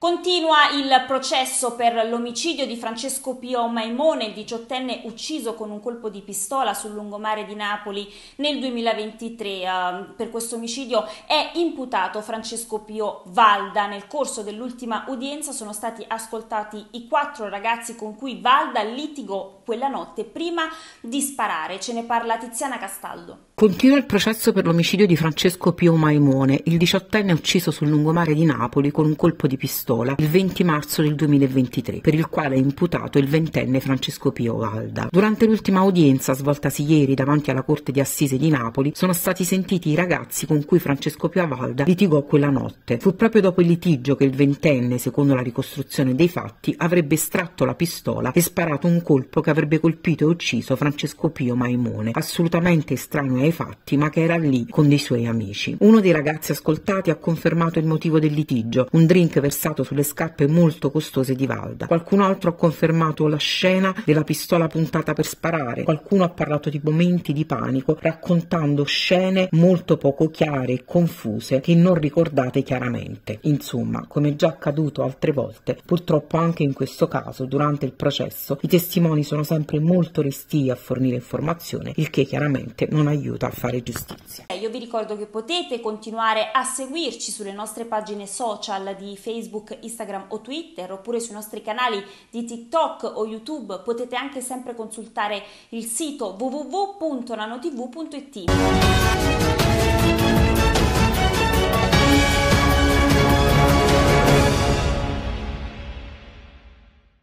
Continua il processo per l'omicidio di Francesco Pio Maimone, il diciottenne ucciso con un colpo di pistola sul lungomare di Napoli nel 2023. Ehm, per questo omicidio è imputato Francesco Pio Valda. Nel corso dell'ultima udienza sono stati ascoltati i quattro ragazzi con cui Valda litigò quella notte prima di sparare. Ce ne parla Tiziana Castaldo. Continua il processo per l'omicidio di Francesco Pio Maimone, il diciottenne ucciso sul lungomare di Napoli con un colpo di pistola Stola il 20 marzo del 2023, per il quale è imputato il ventenne Francesco Pio Valda. Durante l'ultima udienza svoltasi ieri davanti alla Corte di Assise di Napoli sono stati sentiti i ragazzi con cui Francesco Pio Valda litigò quella notte. Fu proprio dopo il litigio che il ventenne, secondo la ricostruzione dei fatti, avrebbe estratto la pistola e sparato un colpo che avrebbe colpito e ucciso Francesco Pio Maimone, assolutamente estraneo ai fatti ma che era lì con dei suoi amici. Uno dei ragazzi ascoltati ha confermato il motivo del litigio, un drink versato puntato sulle scarpe molto costose di Valda. Qualcun altro ha confermato la scena della pistola puntata per sparare. Qualcuno ha parlato di momenti di panico, raccontando scene molto poco chiare e confuse che non ricordate chiaramente. Insomma, come già accaduto altre volte, purtroppo anche in questo caso, durante il processo, i testimoni sono sempre molto restii a fornire informazione, il che chiaramente non aiuta a fare giustizia. Eh, io vi ricordo che potete continuare a seguirci sulle nostre pagine social di Facebook Facebook, Instagram o Twitter oppure sui nostri canali di TikTok o YouTube. Potete anche sempre consultare il sito www.nanotv.it.